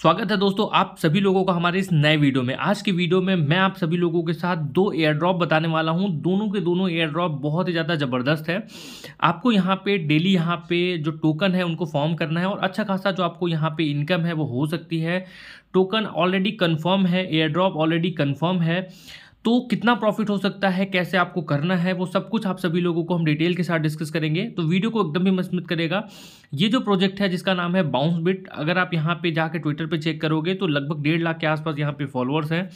स्वागत है दोस्तों आप सभी लोगों का हमारे इस नए वीडियो में आज की वीडियो में मैं आप सभी लोगों के साथ दो एयर ड्रॉप बताने वाला हूं दोनों के दोनों एयर ड्रॉप बहुत ही ज़्यादा ज़बरदस्त है आपको यहां पे डेली यहां पे जो टोकन है उनको फॉर्म करना है और अच्छा खासा जो आपको यहां पे इनकम है वो हो सकती है टोकन ऑलरेडी कन्फर्म है एयर ड्रॉप ऑलरेडी कन्फर्म है तो कितना प्रॉफिट हो सकता है कैसे आपको करना है वो सब कुछ आप सभी लोगों को हम डिटेल के साथ डिस्कस करेंगे तो वीडियो को एकदम भी मस्मित करेगा ये जो प्रोजेक्ट है जिसका नाम है बाउंस बिट अगर आप यहाँ पे जाके ट्विटर पे चेक करोगे तो लगभग डेढ़ लाख के आसपास यहाँ पे फॉलोअर्स हैं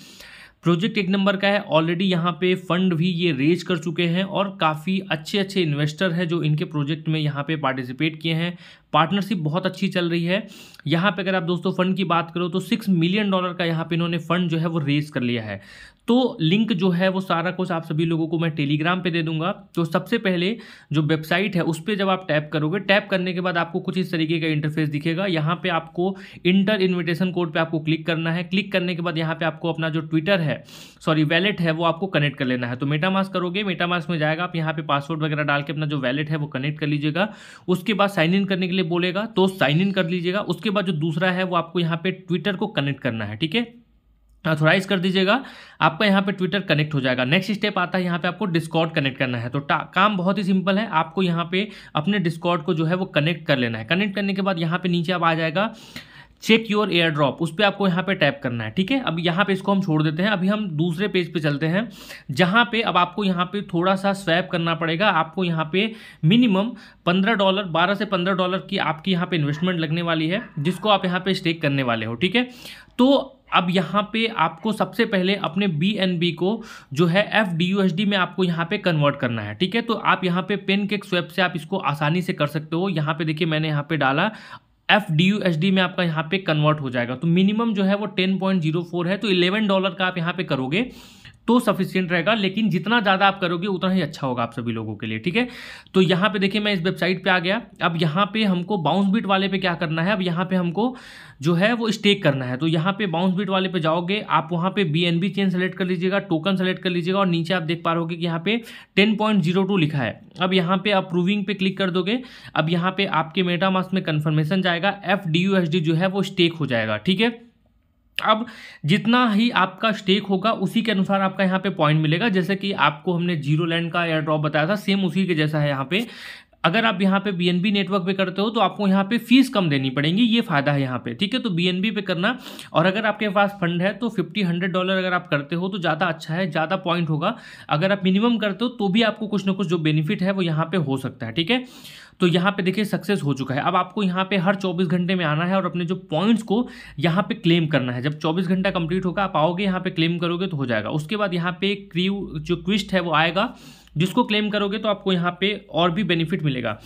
प्रोजेक्ट एक नंबर का है ऑलरेडी यहाँ पे फंड भी ये रेज कर चुके हैं और काफ़ी अच्छे अच्छे इन्वेस्टर हैं जो इनके प्रोजेक्ट में यहाँ पे पार्टिसिपेट किए हैं पार्टनरशिप बहुत अच्छी चल रही है यहाँ पे अगर आप दोस्तों फंड की बात करो तो सिक्स मिलियन डॉलर का यहाँ पे इन्होंने फंड जो है वो रेज कर लिया है तो लिंक जो है वो सारा कुछ आप सभी लोगों को मैं टेलीग्राम पे दे दूंगा तो सबसे पहले जो वेबसाइट है उस पर जब आप टैप करोगे टैप करने के बाद आपको कुछ इस तरीके का इंटरफेस दिखेगा यहाँ पे आपको इंटर इन्विटेशन कोड पे आपको क्लिक करना है क्लिक करने के बाद यहाँ पे आपको अपना जो ट्विटर है सॉरी वैलेट है वो आपको कनेक्ट कर लेना है तो मेटामास करोगे मेटामास में जाएगा आप यहाँ पे पासवर्ड वगैरह डाल के अपना जो वैलेट है वो कनेक्ट कर लीजिएगा उसके बाद साइन इन करने के लिए लिए बोलेगा तो साइन इन कर लीजिएगा उसके बाद जो दूसरा है वो आपको यहाँ पे ट्विटर को कनेक्ट करना है ठीक है ऑथोराइज कर दीजिएगा आपका यहाँ पे ट्विटर कनेक्ट हो जाएगा नेक्स्ट स्टेप आता है यहाँ पे आपको डिस्कॉर्ड कनेक्ट करना है तो काम बहुत ही सिंपल है आपको यहाँ पे अपने डिस्कॉर्ड को जो है वो कनेक्ट कर लेना है कनेक्ट करने के बाद यहाँ पे नीचे आप आ जाएगा चेक योर एयर ड्रॉप उस पर आपको यहाँ पे टैप करना है ठीक है अब यहाँ पे इसको हम छोड़ देते हैं अभी हम दूसरे पेज पे चलते हैं जहाँ पे अब आपको यहाँ पे थोड़ा सा स्वैप करना पड़ेगा आपको यहाँ पे मिनिमम पंद्रह डॉलर बारह से पंद्रह डॉलर की आपकी यहाँ पे इन्वेस्टमेंट लगने वाली है जिसको आप यहाँ पे स्टेक करने वाले हो ठीक है तो अब यहाँ पे आपको सबसे पहले अपने बी एन बी को जो है F D U H D में आपको यहाँ पे कन्वर्ट करना है ठीक है तो आप यहाँ पे पेन केक स्वेप से आप इसको आसानी से कर सकते हो यहाँ पे देखिए मैंने यहाँ पे डाला F D U H D में आपका यहाँ पे कन्वर्ट हो जाएगा तो मिनिमम जो है वो टेन पॉइंट जीरो फोर है तो इलेवन डॉलर का आप यहाँ पे करोगे तो सफिशियंट रहेगा लेकिन जितना ज़्यादा आप करोगे उतना ही अच्छा होगा आप सभी लोगों के लिए ठीक है तो यहाँ पे देखिए मैं इस वेबसाइट पे आ गया अब यहाँ पे हमको बाउंस बीट वाले पे क्या करना है अब यहाँ पे हमको जो है वो स्टेक करना है तो यहाँ पे बाउंस बीट वाले पे जाओगे आप वहाँ पे B N B chain select कर लीजिएगा टोकन सेलेक्ट कर लीजिएगा और नीचे आप देख पा हो कि यहाँ पे टेन पॉइंट जीरो टू लिखा है अब यहाँ पे अप्रूविंग पे क्लिक कर दोगे अब यहाँ पे आपके मेटामास में कन्फर्मेशन जाएगा F D U S D जो है वो स्टेक हो जाएगा ठीक है अब जितना ही आपका स्टेक होगा उसी के अनुसार आपका यहाँ पे पॉइंट मिलेगा जैसे कि आपको हमने जीरो लैंड का एयर ड्रॉप बताया था सेम उसी के जैसा है यहाँ पे अगर आप यहाँ पे बी नेटवर्क पे करते हो तो आपको यहाँ पे फीस कम देनी पड़ेगी ये फायदा है यहाँ पे ठीक है तो बी पे करना और अगर आपके पास फंड है तो फिफ्टी हंड्रेड डॉलर अगर आप करते हो तो ज़्यादा अच्छा है ज़्यादा पॉइंट होगा अगर आप मिनिमम करते हो तो भी आपको कुछ ना कुछ जो बेनिफिट है वो यहाँ पर हो सकता है ठीक है तो यहाँ पे देखिए सक्सेस हो चुका है अब आपको यहाँ पे हर 24 घंटे में आना है और अपने जो पॉइंट्स को यहाँ पे क्लेम करना है जब 24 घंटा कंप्लीट होगा आप आओगे यहाँ पे क्लेम करोगे तो हो जाएगा उसके बाद यहाँ पे क्रीव जो क्विस्ट है वो आएगा जिसको क्लेम करोगे तो आपको यहाँ पे और भी बेनिफिट मिलेगा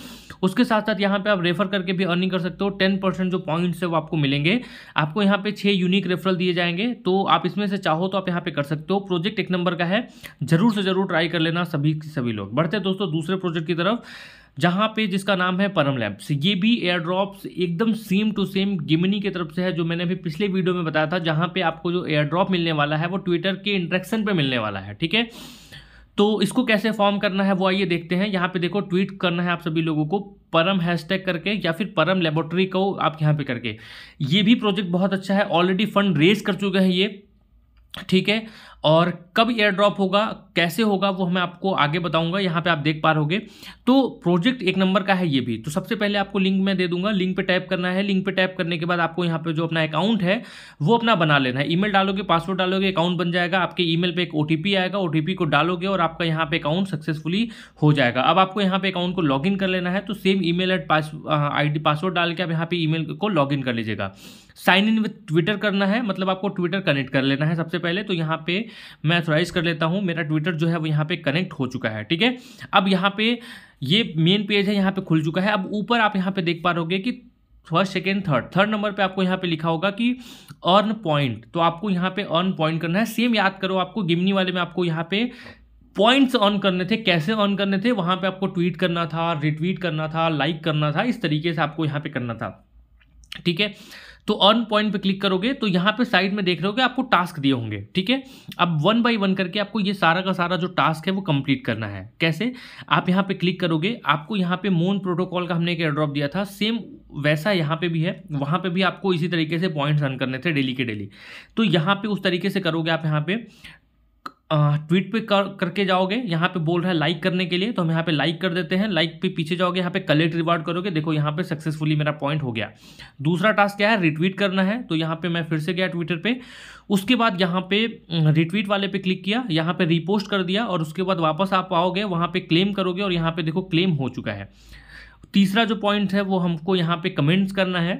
उसके साथ साथ यहाँ पे आप रेफर करके भी अर्निंग कर सकते हो टेन परसेंट जो पॉइंट्स है वो आपको मिलेंगे आपको यहाँ पे छः यूनिक रेफरल दिए जाएंगे तो आप इसमें से चाहो तो आप यहाँ पे कर सकते हो प्रोजेक्ट एक नंबर का है जरूर से जरूर ट्राई कर लेना सभी सभी लोग बढ़ते दोस्तों दूसरे प्रोजेक्ट की तरफ जहाँ पे जिसका नाम है परम लैब्स ये भी एयर ड्रॉप्स एकदम सेम टू सेम गिमनी की तरफ से है जो मैंने अभी पिछले वीडियो में बताया था जहाँ पे आपको जो एयर ड्रॉप मिलने वाला है वो ट्विटर के इंट्रैक्शन पे मिलने वाला है ठीक है तो इसको कैसे फॉर्म करना है वो आइए देखते हैं यहाँ पे देखो ट्वीट करना है आप सभी लोगों को परम हैशटैग करके या फिर परम लेबोरेटरी को आप यहाँ पे करके ये भी प्रोजेक्ट बहुत अच्छा है ऑलरेडी फंड रेज कर चुका है ये ठीक है और कब एयर ड्रॉप होगा कैसे होगा वो मैं आपको आगे बताऊंगा यहाँ पे आप देख पा रहोगे तो प्रोजेक्ट एक नंबर का है ये भी तो सबसे पहले आपको लिंक मैं दे दूंगा लिंक पे टैप करना है लिंक पे टैप करने के बाद आपको यहाँ पे जो अपना अकाउंट है वो अपना बना लेना है ईमेल डालोगे पासवर्ड डालोगे अकाउंट बन जाएगा आपके ई मेल एक ओ आएगा ओ को डालोगे और आपका यहाँ पर अकाउंट सक्सेसफुली हो जाएगा अब आपको यहाँ पे अकाउंट को लॉग कर लेना है तो सेम ई मेल पास आई पासवर्ड डाल के आप यहाँ पर ई को लॉग कर लीजिएगा साइन इन विथ ट्विटर करना है मतलब आपको ट्विटर कनेक्ट कर लेना है सबसे पहले तो यहाँ पे मैं अथोराइज कर लेता हूँ मेरा ट्विटर जो है वो यहाँ पे कनेक्ट हो चुका है ठीक है अब यहाँ पे ये मेन पेज है यहाँ पे खुल चुका है अब ऊपर आप यहाँ पे देख पा रहोगे कि first second third third number पे आपको यहाँ पे लिखा होगा कि अर्न पॉइंट तो आपको यहाँ पे अर्न पॉइंट करना है सेम याद करो आपको गिमनी वाले में आपको यहाँ पे पॉइंट्स ऑन करने थे कैसे ऑन करने थे वहाँ पे आपको ट्वीट करना था रिट्वीट करना था लाइक करना था इस तरीके से आपको यहाँ पे करना था ठीक है तो अर्न पॉइंट पे क्लिक करोगे तो यहाँ पे साइड में देख रहे हो आपको टास्क दिए होंगे ठीक है अब वन बाई वन करके आपको ये सारा का सारा जो टास्क है वो कंप्लीट करना है कैसे आप यहाँ पे क्लिक करोगे आपको यहाँ पे मोन प्रोटोकॉल का हमने एक एड्रॉप दिया था सेम वैसा यहाँ पे भी है वहाँ पे भी आपको इसी तरीके से पॉइंट्स अर्न करने थे डेली के डेली तो यहाँ पे उस तरीके से करोगे आप यहाँ पे ट्वीट पे कर करके जाओगे यहाँ पे बोल रहा है लाइक करने के लिए तो हम यहाँ पे लाइक कर देते हैं लाइक पे पीछे जाओगे यहाँ पे कलेक्ट रिवार्ड करोगे देखो यहाँ पे सक्सेसफुली मेरा पॉइंट हो गया दूसरा टास्क क्या है रिट्वीट करना है तो यहाँ पे मैं फिर से गया ट्विटर पे उसके बाद यहाँ पे रिट्वीट वाले पे क्लिक किया यहाँ पर रिपोस्ट कर दिया और उसके बाद वापस आप आओगे वहाँ पर क्लेम करोगे और यहाँ पर देखो क्लेम हो चुका है तीसरा जो पॉइंट है वो हमको यहाँ पर कमेंट्स करना है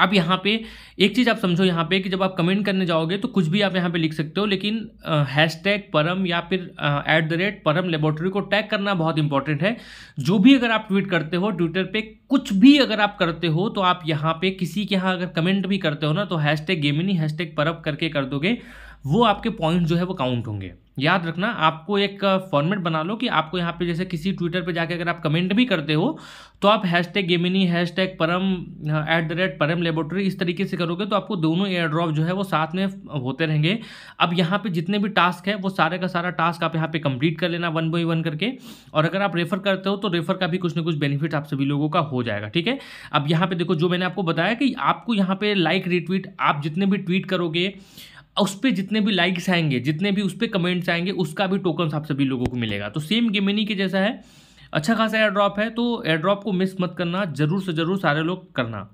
आप यहाँ पे एक चीज़ आप समझो यहाँ पे कि जब आप कमेंट करने जाओगे तो कुछ भी आप यहाँ पे लिख सकते हो लेकिन हैश टैग परम या फिर at the rate Param laboratory को टैग करना बहुत इंपॉर्टेंट है जो भी अगर आप ट्वीट करते हो ट्विटर पे कुछ भी अगर आप करते हो तो आप यहाँ पे किसी के यहाँ अगर कमेंट भी करते हो ना तो hash tag Gemini hash tag Param करके कर दोगे वो आपके पॉइंट जो है वो काउंट होंगे याद रखना आपको एक फॉर्मेट बना लो कि आपको यहाँ पे जैसे किसी ट्विटर पे जाके अगर आप कमेंट भी करते हो तो आप hash tag Gemini hash tag Param at the rate Param laboratory इस तरीके से करोगे तो आपको दोनों एयर ड्रॉप जो है वो साथ में होते रहेंगे अब यहाँ पे जितने भी टास्क है वो सारे का सारा टास्क आप यहाँ पे कंप्लीट कर लेना वन बाई वन करके और अगर आप रेफर करते हो तो रेफर का भी कुछ ना कुछ बेनिफिट आप सभी लोगों का हो जाएगा ठीक है अब यहाँ पर देखो जो मैंने आपको बताया कि आपको यहाँ पर लाइक रिट्वीट आप जितने भी ट्वीट करोगे उस पर जितने भी लाइक्स आएंगे जितने भी उस पर कमेंट्स आएंगे उसका भी टोकन आप सभी लोगों को मिलेगा तो सेम गेमिनी के जैसा है अच्छा खासा एयर ड्रॉप है तो एयर ड्रॉप को मिस मत करना ज़रूर से ज़रूर सारे लोग करना